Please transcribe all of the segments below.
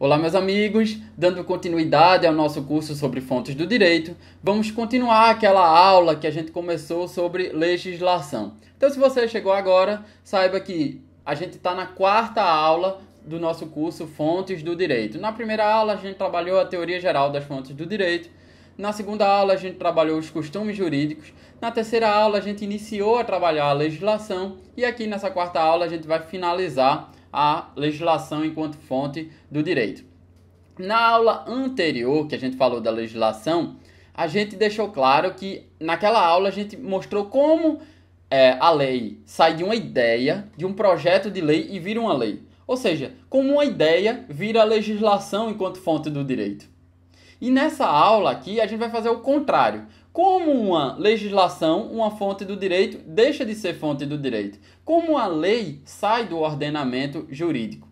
Olá, meus amigos! Dando continuidade ao nosso curso sobre fontes do direito, vamos continuar aquela aula que a gente começou sobre legislação. Então, se você chegou agora, saiba que a gente está na quarta aula do nosso curso Fontes do Direito. Na primeira aula, a gente trabalhou a teoria geral das fontes do direito. Na segunda aula, a gente trabalhou os costumes jurídicos. Na terceira aula, a gente iniciou a trabalhar a legislação. E aqui nessa quarta aula, a gente vai finalizar a legislação enquanto fonte do direito. Na aula anterior, que a gente falou da legislação, a gente deixou claro que naquela aula a gente mostrou como é, a lei sai de uma ideia, de um projeto de lei e vira uma lei. Ou seja, como uma ideia vira a legislação enquanto fonte do direito. E nessa aula aqui a gente vai fazer o contrário. Como uma legislação, uma fonte do direito, deixa de ser fonte do direito? Como a lei sai do ordenamento jurídico?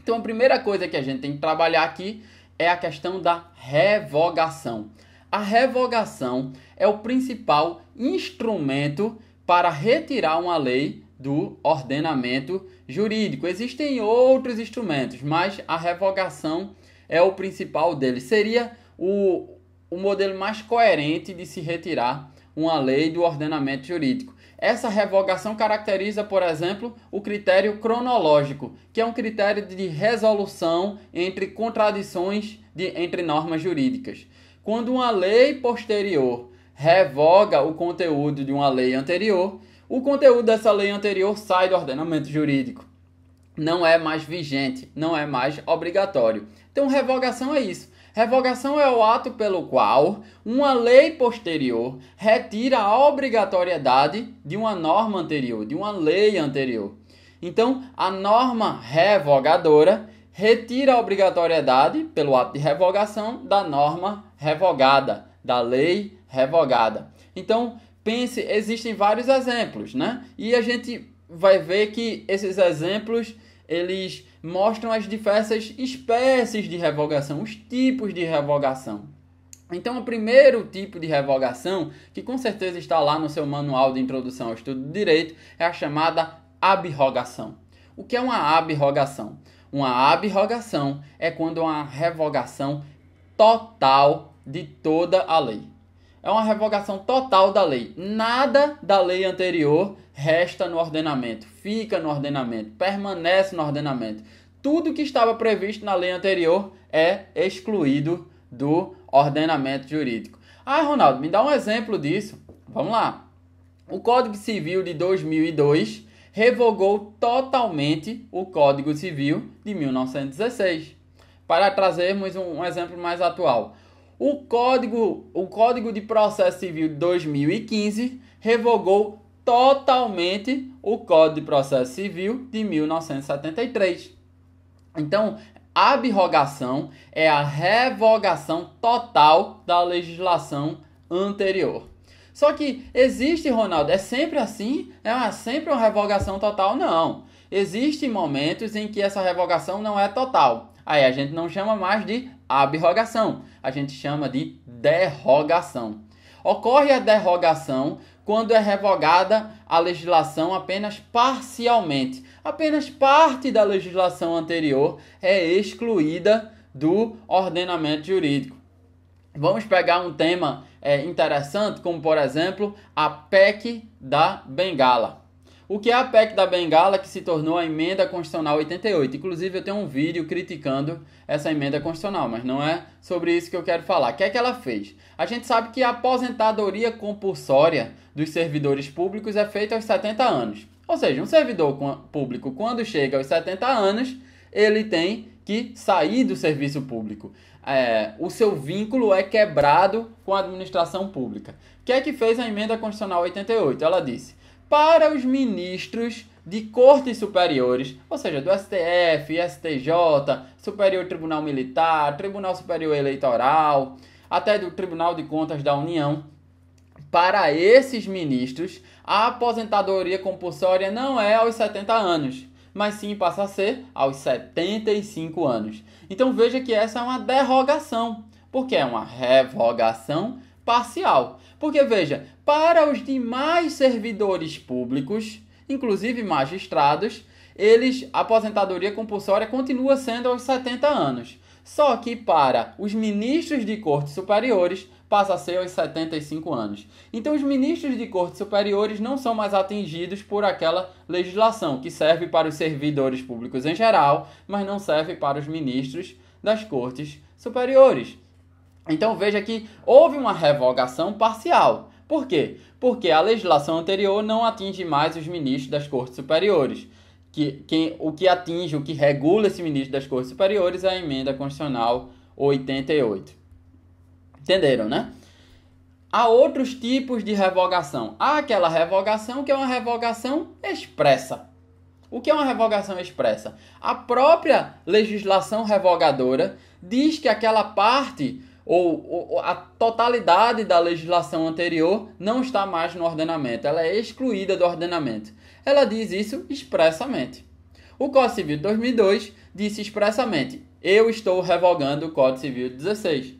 Então, a primeira coisa que a gente tem que trabalhar aqui é a questão da revogação. A revogação é o principal instrumento para retirar uma lei do ordenamento jurídico. Existem outros instrumentos, mas a revogação é o principal deles. Seria o, o modelo mais coerente de se retirar uma lei do ordenamento jurídico. Essa revogação caracteriza, por exemplo, o critério cronológico, que é um critério de resolução entre contradições de, entre normas jurídicas. Quando uma lei posterior revoga o conteúdo de uma lei anterior, o conteúdo dessa lei anterior sai do ordenamento jurídico. Não é mais vigente, não é mais obrigatório. Então, revogação é isso Revogação é o ato pelo qual uma lei posterior retira a obrigatoriedade de uma norma anterior, de uma lei anterior. Então, a norma revogadora retira a obrigatoriedade, pelo ato de revogação, da norma revogada, da lei revogada. Então, pense, existem vários exemplos, né? E a gente vai ver que esses exemplos, eles mostram as diversas espécies de revogação, os tipos de revogação. Então, o primeiro tipo de revogação, que com certeza está lá no seu manual de introdução ao estudo de direito, é a chamada abrogação. O que é uma abrogação? Uma abrogação é quando há revogação total de toda a lei é uma revogação total da lei. Nada da lei anterior resta no ordenamento, fica no ordenamento, permanece no ordenamento. Tudo que estava previsto na lei anterior é excluído do ordenamento jurídico. Ah, Ronaldo, me dá um exemplo disso. Vamos lá. O Código Civil de 2002 revogou totalmente o Código Civil de 1916. Para trazermos um exemplo mais atual, o Código, o Código de Processo Civil de 2015 revogou totalmente o Código de Processo Civil de 1973. Então, abrogação é a revogação total da legislação anterior. Só que existe, Ronaldo, é sempre assim? É sempre uma revogação total? Não. Existem momentos em que essa revogação não é total. Aí a gente não chama mais de abrogação. A gente chama de derrogação. Ocorre a derrogação quando é revogada a legislação apenas parcialmente. Apenas parte da legislação anterior é excluída do ordenamento jurídico. Vamos pegar um tema é, interessante, como por exemplo a PEC da Bengala. O que é a PEC da Bengala que se tornou a emenda constitucional 88? Inclusive eu tenho um vídeo criticando essa emenda constitucional, mas não é sobre isso que eu quero falar. O que é que ela fez? A gente sabe que a aposentadoria compulsória dos servidores públicos é feita aos 70 anos. Ou seja, um servidor público quando chega aos 70 anos, ele tem que sair do serviço público. É, o seu vínculo é quebrado com a administração pública. O que é que fez a emenda constitucional 88? Ela disse: para os ministros de cortes superiores, ou seja, do STF, STJ, Superior Tribunal Militar, Tribunal Superior Eleitoral, até do Tribunal de Contas da União, para esses ministros, a aposentadoria compulsória não é aos 70 anos, mas sim passa a ser aos 75 anos. Então veja que essa é uma derrogação, porque é uma revogação parcial. Porque veja, para os demais servidores públicos, inclusive magistrados, eles a aposentadoria compulsória continua sendo aos 70 anos. Só que para os ministros de cortes superiores passa a ser aos 75 anos. Então os ministros de cortes superiores não são mais atingidos por aquela legislação que serve para os servidores públicos em geral, mas não serve para os ministros das cortes superiores. Então veja que houve uma revogação parcial. Por quê? Porque a legislação anterior não atinge mais os ministros das cortes superiores. Que, quem, o que atinge, o que regula esse ministro das cortes superiores é a emenda constitucional 88. Entenderam, né? Há outros tipos de revogação. Há aquela revogação que é uma revogação expressa. O que é uma revogação expressa? A própria legislação revogadora diz que aquela parte ou, ou, a totalidade da legislação anterior não está mais no ordenamento, ela é excluída do ordenamento. Ela diz isso expressamente. O Código Civil de 2002 disse expressamente: Eu estou revogando o Código Civil de 16.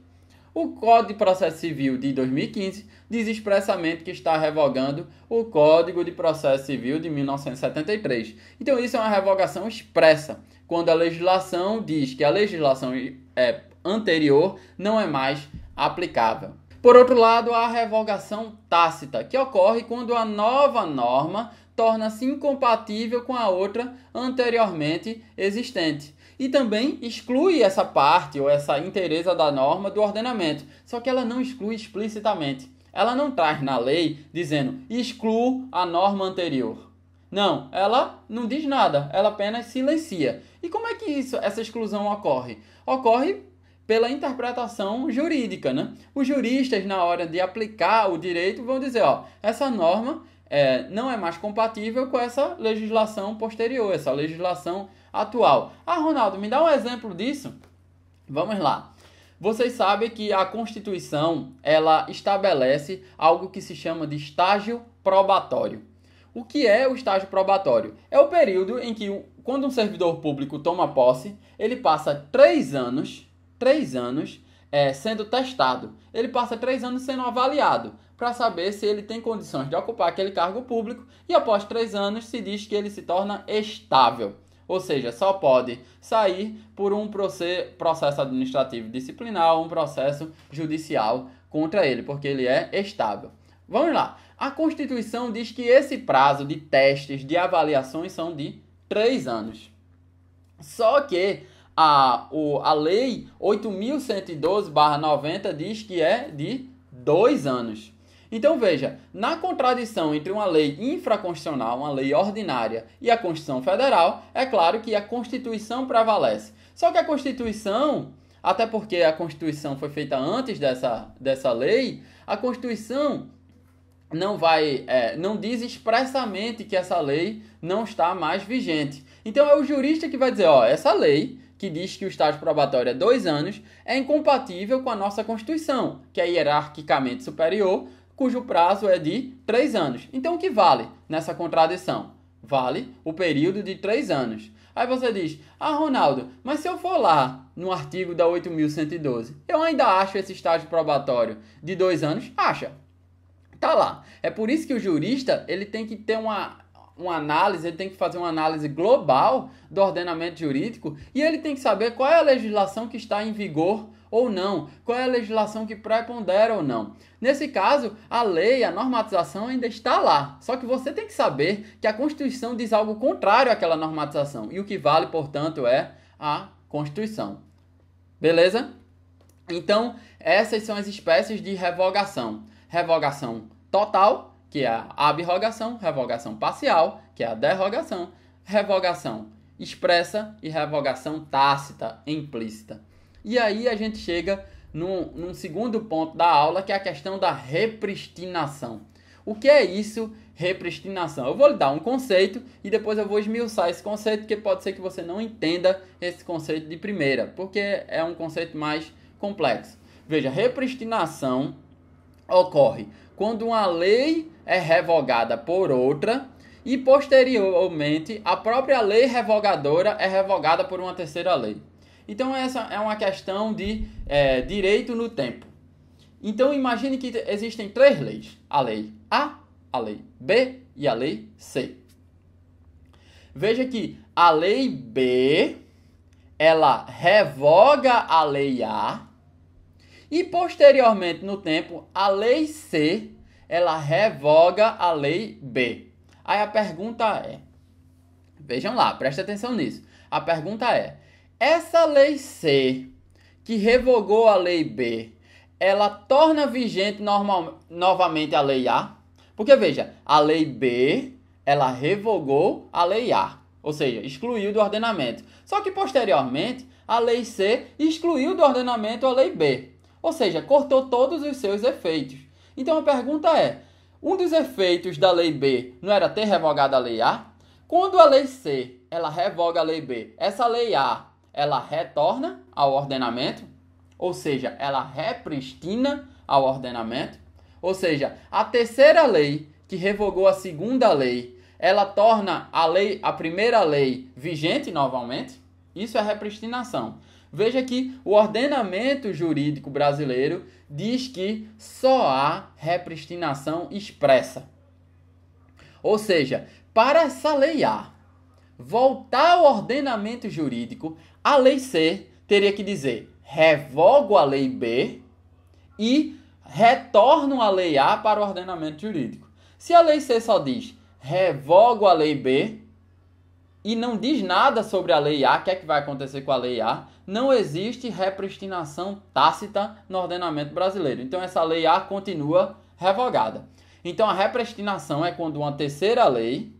O Código de Processo Civil de 2015 diz expressamente que está revogando o Código de Processo Civil de 1973. Então, isso é uma revogação expressa, quando a legislação diz que a legislação é anterior não é mais aplicável. Por outro lado, há a revogação tácita, que ocorre quando a nova norma torna-se incompatível com a outra anteriormente existente. E também exclui essa parte ou essa inteireza da norma do ordenamento, só que ela não exclui explicitamente. Ela não traz na lei dizendo excluo a norma anterior. Não, ela não diz nada, ela apenas silencia. E como é que isso, essa exclusão ocorre? Ocorre pela interpretação jurídica. Né? Os juristas, na hora de aplicar o direito, vão dizer: ó, essa norma é, não é mais compatível com essa legislação posterior, essa legislação atual. Ah, Ronaldo, me dá um exemplo disso? Vamos lá. Vocês sabem que a Constituição ela estabelece algo que se chama de estágio probatório. O que é o estágio probatório? É o período em que, quando um servidor público toma posse, ele passa três anos três anos é, sendo testado. Ele passa três anos sendo avaliado para saber se ele tem condições de ocupar aquele cargo público e após três anos se diz que ele se torna estável. Ou seja, só pode sair por um processo administrativo disciplinar ou um processo judicial contra ele, porque ele é estável. Vamos lá. A Constituição diz que esse prazo de testes, de avaliações, são de três anos. Só que a, o, a lei 8.112-90 diz que é de dois anos. Então veja, na contradição entre uma lei infraconstitucional, uma lei ordinária e a Constituição Federal, é claro que a Constituição prevalece. Só que a Constituição, até porque a Constituição foi feita antes dessa, dessa lei, a Constituição não vai, é, não diz expressamente que essa lei não está mais vigente. Então é o jurista que vai dizer, ó, essa lei que diz que o estágio probatório é dois anos, é incompatível com a nossa Constituição, que é hierarquicamente superior, cujo prazo é de três anos. Então, o que vale nessa contradição? Vale o período de três anos. Aí você diz: Ah, Ronaldo, mas se eu for lá no artigo da 8.112, eu ainda acho esse estágio probatório de dois anos? Acha. Tá lá. É por isso que o jurista ele tem que ter uma uma análise, ele tem que fazer uma análise global do ordenamento jurídico e ele tem que saber qual é a legislação que está em vigor ou não, qual é a legislação que prepondera ou não. Nesse caso, a lei, a normatização ainda está lá, só que você tem que saber que a Constituição diz algo contrário àquela normatização e o que vale, portanto, é a Constituição. Beleza? Então, essas são as espécies de revogação: revogação total que é a abrogação, revogação parcial, que é a derrogação, revogação expressa e revogação tácita, implícita. E aí a gente chega num, num segundo ponto da aula, que é a questão da repristinação. O que é isso, repristinação? Eu vou lhe dar um conceito e depois eu vou esmiuçar esse conceito, porque pode ser que você não entenda esse conceito de primeira, porque é um conceito mais complexo. Veja, repristinação ocorre quando uma lei é revogada por outra e posteriormente a própria lei revogadora é revogada por uma terceira lei. Então essa é uma questão de é, direito no tempo. Então imagine que existem três leis: a lei A, a lei B e a lei C. Veja que a lei B ela revoga a lei A e posteriormente no tempo a lei C ela revoga a lei B. Aí a pergunta é: vejam lá, preste atenção nisso. A pergunta é: essa lei C, que revogou a lei B, ela torna vigente normal, novamente a lei A? Porque veja, a lei B, ela revogou a lei A, ou seja, excluiu do ordenamento. Só que posteriormente, a lei C excluiu do ordenamento a lei B, ou seja, cortou todos os seus efeitos. Então a pergunta é: um dos efeitos da lei B não era ter revogado a lei A? Quando a lei C ela revoga a lei B, essa lei A ela retorna ao ordenamento, ou seja, ela repristina ao ordenamento, ou seja, a terceira lei que revogou a segunda lei, ela torna a lei, a primeira lei vigente novamente. Isso é repristinação. Veja que o ordenamento jurídico brasileiro diz que só há repristinação expressa. Ou seja, para essa lei A voltar ao ordenamento jurídico, a lei C teria que dizer revogo a lei B e retorno a lei A para o ordenamento jurídico. Se a lei C só diz revogo a lei B e não diz nada sobre a lei A, o que é que vai acontecer com a lei A? não existe repristinação tácita no ordenamento brasileiro. Então essa lei A continua revogada. Então a repristinação é quando uma terceira lei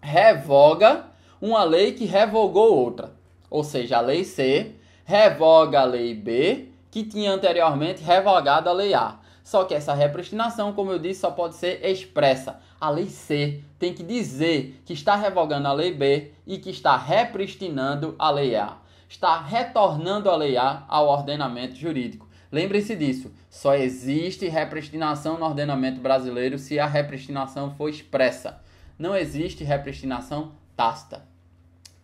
revoga uma lei que revogou outra. Ou seja, a lei C revoga a lei B, que tinha anteriormente revogado a lei A. Só que essa repristinação, como eu disse, só pode ser expressa. A lei C tem que dizer que está revogando a lei B e que está repristinando a lei A está retornando a lei A ao ordenamento jurídico. Lembre-se disso, só existe repristinação no ordenamento brasileiro se a repristinação for expressa. Não existe repristinação tácita.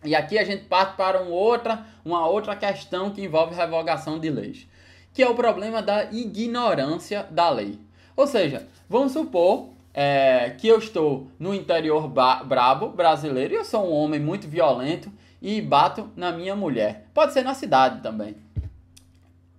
E aqui a gente parte para uma outra, uma outra questão que envolve revogação de leis, que é o problema da ignorância da lei. Ou seja, vamos supor é, que eu estou no interior brabo brasileiro e eu sou um homem muito violento e bato na minha mulher. Pode ser na cidade também.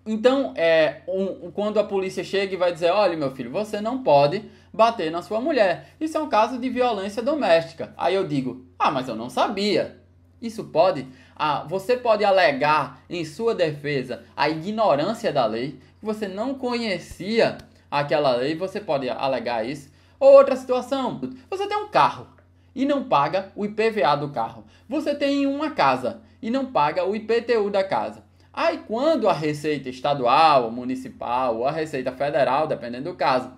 Então, é, um, quando a polícia chega e vai dizer: olha, meu filho, você não pode bater na sua mulher. Isso é um caso de violência doméstica. Aí eu digo: ah, mas eu não sabia. Isso pode? Ah, você pode alegar em sua defesa a ignorância da lei, que você não conhecia aquela lei, você pode alegar isso. Ou outra situação: você tem um carro e não paga o IPVA do carro. Você tem uma casa e não paga o IPTU da casa. Aí quando a Receita Estadual, Municipal ou a Receita Federal, dependendo do caso,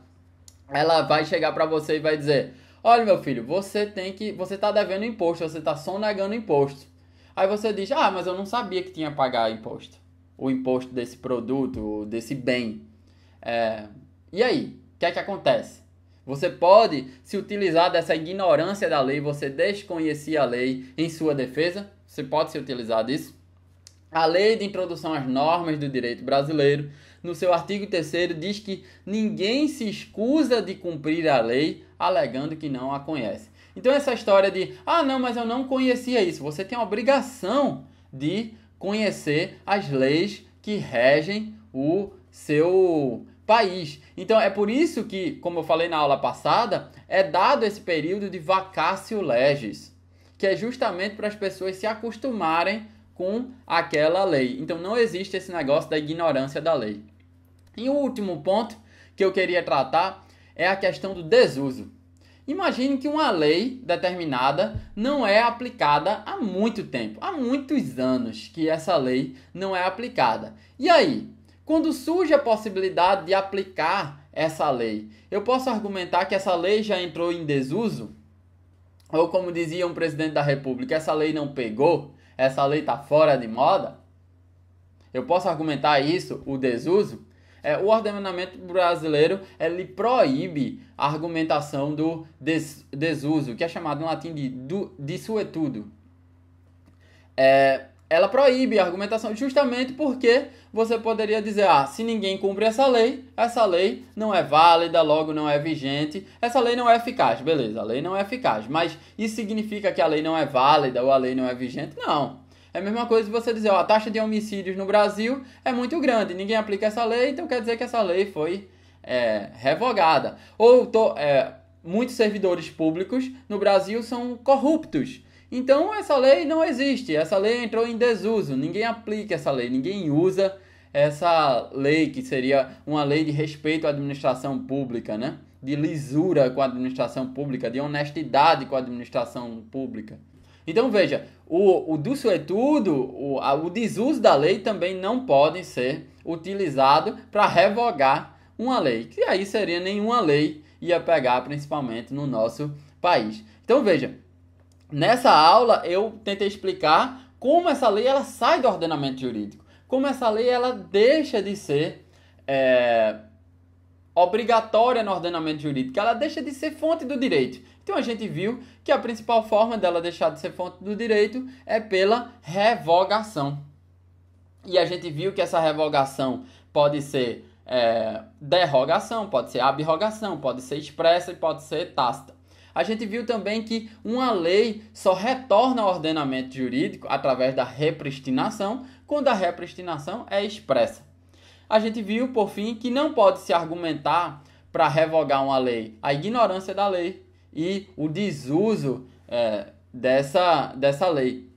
ela vai chegar para você e vai dizer: "Olha, meu filho, você tem que, você tá devendo imposto, você tá sonegando imposto". Aí você diz: "Ah, mas eu não sabia que tinha que pagar imposto. O imposto desse produto, desse bem". É, e aí, o que é que acontece? Você pode se utilizar dessa ignorância da lei, você desconhecia a lei em sua defesa? Você pode se utilizar disso? A Lei de Introdução às Normas do Direito Brasileiro, no seu artigo 3 diz que ninguém se escusa de cumprir a lei alegando que não a conhece. Então essa história de, ah, não, mas eu não conhecia isso, você tem a obrigação de conhecer as leis que regem o seu país. Então é por isso que, como eu falei na aula passada, é dado esse período de vacácio legis, que é justamente para as pessoas se acostumarem com aquela lei. Então não existe esse negócio da ignorância da lei. E o último ponto que eu queria tratar é a questão do desuso. Imagine que uma lei determinada não é aplicada há muito tempo, há muitos anos que essa lei não é aplicada. E aí, quando surge a possibilidade de aplicar essa lei, eu posso argumentar que essa lei já entrou em desuso? Ou como dizia um presidente da República, essa lei não pegou? Essa lei está fora de moda? Eu posso argumentar isso, o desuso? É, o ordenamento brasileiro ele proíbe a argumentação do des, desuso, que é chamado em latim de dissuetudo. É, ela proíbe a argumentação justamente porque você poderia dizer: ah, se ninguém cumpre essa lei, essa lei não é válida, logo não é vigente, essa lei não é eficaz. Beleza, a lei não é eficaz, mas isso significa que a lei não é válida ou a lei não é vigente? Não. É a mesma coisa de você dizer: ó, a taxa de homicídios no Brasil é muito grande, ninguém aplica essa lei, então quer dizer que essa lei foi é, revogada. Ou tô, é, muitos servidores públicos no Brasil são corruptos. Então essa lei não existe, essa lei entrou em desuso, ninguém aplica essa lei, ninguém usa essa lei que seria uma lei de respeito à administração pública, né? De lisura com a administração pública, de honestidade com a administração pública. Então veja, o, o dussuetudo, o, a, o desuso da lei também não pode ser utilizado para revogar uma lei, que aí seria nenhuma lei ia pegar principalmente no nosso país. Então veja, Nessa aula eu tentei explicar como essa lei ela sai do ordenamento jurídico, como essa lei ela deixa de ser é, obrigatória no ordenamento jurídico, ela deixa de ser fonte do direito. Então a gente viu que a principal forma dela deixar de ser fonte do direito é pela revogação. E a gente viu que essa revogação pode ser é, derrogação, pode ser abrogação, pode ser expressa e pode ser tácita. A gente viu também que uma lei só retorna ao ordenamento jurídico através da repristinação quando a repristinação é expressa. A gente viu, por fim, que não pode se argumentar para revogar uma lei a ignorância da lei e o desuso é, dessa, dessa lei.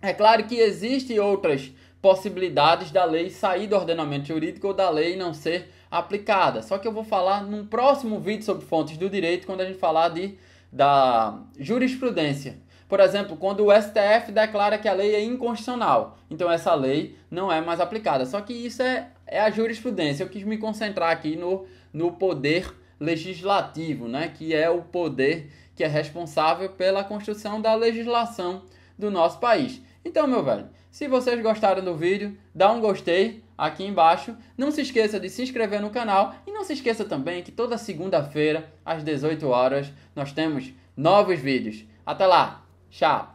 É claro que existem outras possibilidades da lei sair do ordenamento jurídico ou da lei não ser aplicada. Só que eu vou falar num próximo vídeo sobre fontes do direito, quando a gente falar de da jurisprudência. Por exemplo, quando o STF declara que a lei é inconstitucional, então essa lei não é mais aplicada. Só que isso é, é a jurisprudência. Eu quis me concentrar aqui no, no poder legislativo, né? que é o poder que é responsável pela construção da legislação do nosso país. Então, meu velho, se vocês gostaram do vídeo, dá um gostei, aqui embaixo. Não se esqueça de se inscrever no canal e não se esqueça também que toda segunda-feira, às 18 horas, nós temos novos vídeos. Até lá! Tchau!